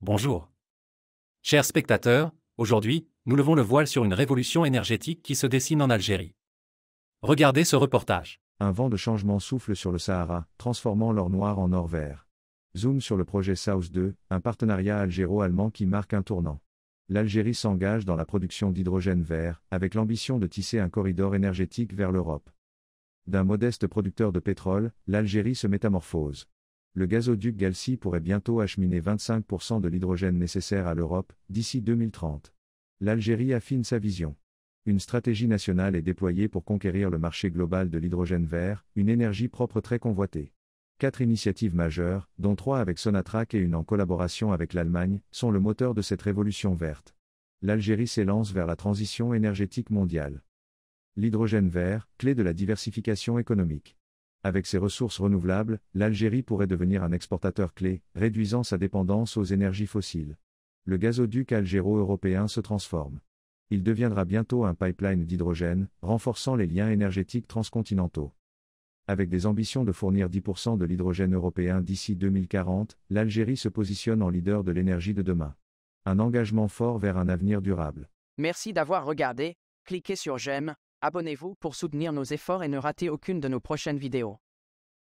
Bonjour. Chers spectateurs, aujourd'hui, nous levons le voile sur une révolution énergétique qui se dessine en Algérie. Regardez ce reportage. Un vent de changement souffle sur le Sahara, transformant l'or noir en or vert. Zoom sur le projet South 2, un partenariat algéro-allemand qui marque un tournant l'Algérie s'engage dans la production d'hydrogène vert, avec l'ambition de tisser un corridor énergétique vers l'Europe. D'un modeste producteur de pétrole, l'Algérie se métamorphose. Le gazoduc Galsi pourrait bientôt acheminer 25% de l'hydrogène nécessaire à l'Europe, d'ici 2030. L'Algérie affine sa vision. Une stratégie nationale est déployée pour conquérir le marché global de l'hydrogène vert, une énergie propre très convoitée. Quatre initiatives majeures, dont trois avec Sonatrach et une en collaboration avec l'Allemagne, sont le moteur de cette révolution verte. L'Algérie s'élance vers la transition énergétique mondiale. L'hydrogène vert, clé de la diversification économique. Avec ses ressources renouvelables, l'Algérie pourrait devenir un exportateur clé, réduisant sa dépendance aux énergies fossiles. Le gazoduc algéro-européen se transforme. Il deviendra bientôt un pipeline d'hydrogène, renforçant les liens énergétiques transcontinentaux. Avec des ambitions de fournir 10% de l'hydrogène européen d'ici 2040, l'Algérie se positionne en leader de l'énergie de demain. Un engagement fort vers un avenir durable. Merci d'avoir regardé, cliquez sur j'aime, abonnez-vous pour soutenir nos efforts et ne rater aucune de nos prochaines vidéos.